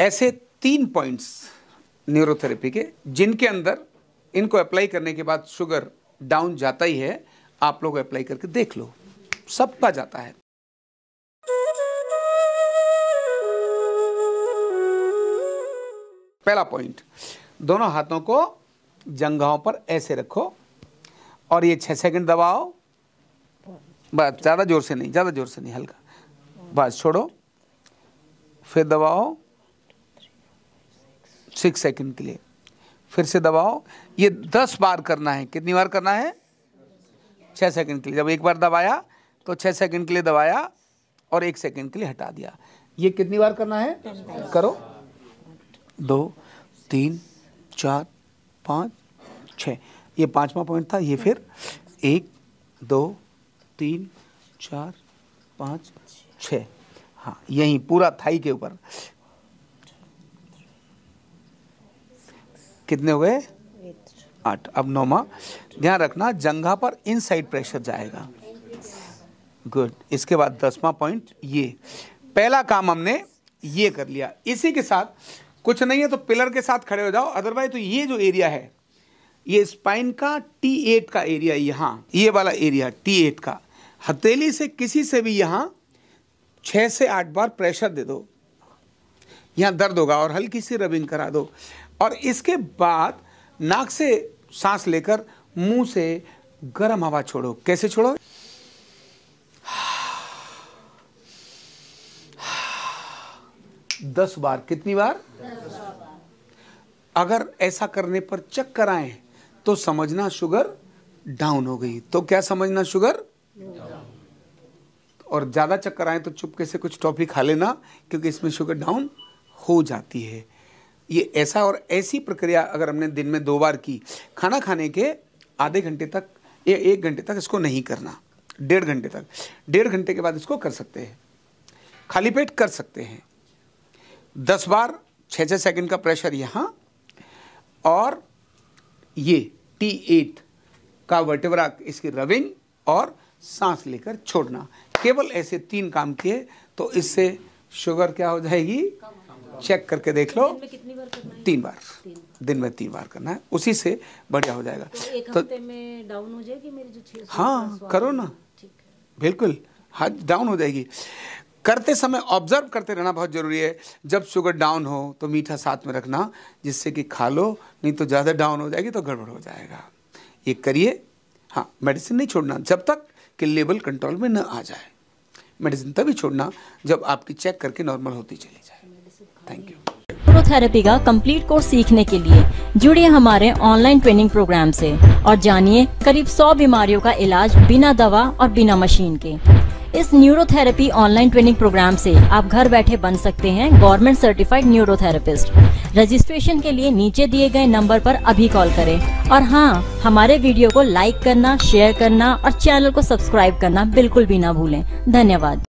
ऐसे तीन points neurotherapy के जिनके अंदर इनको अप्लाई करने के बाद शुगर डाउन जाता ही है आप लोग अप्लाई करके देख लो सबका जाता है पहला पॉइंट दोनों हाथों को जंगाओं पर ऐसे रखो और ये छः सेकंड दबाओ बस ज़्यादा जोर से नहीं ज़्यादा जोर से नहीं हल्का बस छोड़ो फिर दबाओ सिक्स सेकंड के लिए फिर से दबाओ ये दस बार करना है कितनी बार करना है छः सेकंड के लिए जब एक बार दबाया तो छः सेकंड के लिए दबाया और एक सेकंड के लिए हटा दिया ये कितनी बार करना है करो दो तीन चार पाँच छ ये पाँचवा पॉइंट था ये फिर एक दो तीन चार पाँच छ हाँ यहीं पूरा थाई के ऊपर कितने हुए आठ अब नौमा ध्यान रखना जंघा पर इन साइड प्रेशर जाएगा गुड इसके बाद दसवां पॉइंट ये पहला काम हमने ये कर लिया इसी के साथ कुछ नहीं है तो पिलर के साथ खड़े हो जाओ अदरवाइज तो ये जो एरिया है ये स्पाइन का टी एट का एरिया यहाँ ये वाला एरिया टी एट का हथेली से किसी से भी यहाँ छः से आठ बार प्रेशर दे दो यहाँ दर्द होगा और हल्की सी रबिंग करा दो और इसके बाद नाक से सांस लेकर मुंह से गर्म हवा छोड़ो कैसे छोड़ो दस बार कितनी बार अगर ऐसा करने पर चक्कर आए तो समझना शुगर डाउन हो गई तो क्या समझना शुगर और ज़्यादा चक्कर आए तो चुपके से कुछ टॉफी खा लेना क्योंकि इसमें शुगर डाउन हो जाती है ये ऐसा और ऐसी प्रक्रिया अगर हमने दिन में दो बार की खाना खाने के आधे घंटे तक या एक घंटे तक इसको नहीं करना डेढ़ घंटे तक डेढ़ घंटे के बाद इसको कर सकते हैं खाली पेट कर सकते हैं दस बार छः छः सेकेंड का प्रेशर यहाँ और ये टी एट का वटेवरा इसकी रविंग और सांस लेकर छोड़ना केवल ऐसे तीन काम किए तो इससे शुगर क्या हो जाएगी चेक करके देख लो तीन बार दिन में तीन बार करना है उसी से बढ़िया हो जाएगा तो एक तो, हफ्ते में डाउन हो जाएगी मेरी जो हाँ करो ना बिल्कुल हाँ डाउन हो जाएगी करते समय ऑब्जर्व करते रहना बहुत ज़रूरी है जब शुगर डाउन हो तो मीठा साथ में रखना जिससे कि खा लो नहीं तो ज़्यादा डाउन हो जाएगी तो गड़बड़ हो जाएगा ये करिए हाँ मेडिसिन नहीं छोड़ना जब तक कि लेवल कंट्रोल में न आ जाए मेडिसिन तभी छोड़ना जब आपकी चेक करके नॉर्मल होती चली जाए थैंक यू थेरेपी का कंप्लीट कोर्स सीखने के लिए जुड़िए हमारे ऑनलाइन ट्रेनिंग प्रोग्राम से और जानिए करीब 100 बीमारियों का इलाज बिना दवा और बिना मशीन के इस न्यूरोथेरेपी ऑनलाइन ट्रेनिंग प्रोग्राम से आप घर बैठे बन सकते हैं गवर्नमेंट सर्टिफाइड न्यूरोथेरेपिस्ट रजिस्ट्रेशन के लिए नीचे दिए गए नंबर पर अभी कॉल करें और हाँ हमारे वीडियो को लाइक करना शेयर करना और चैनल को सब्सक्राइब करना बिल्कुल भी ना भूलें धन्यवाद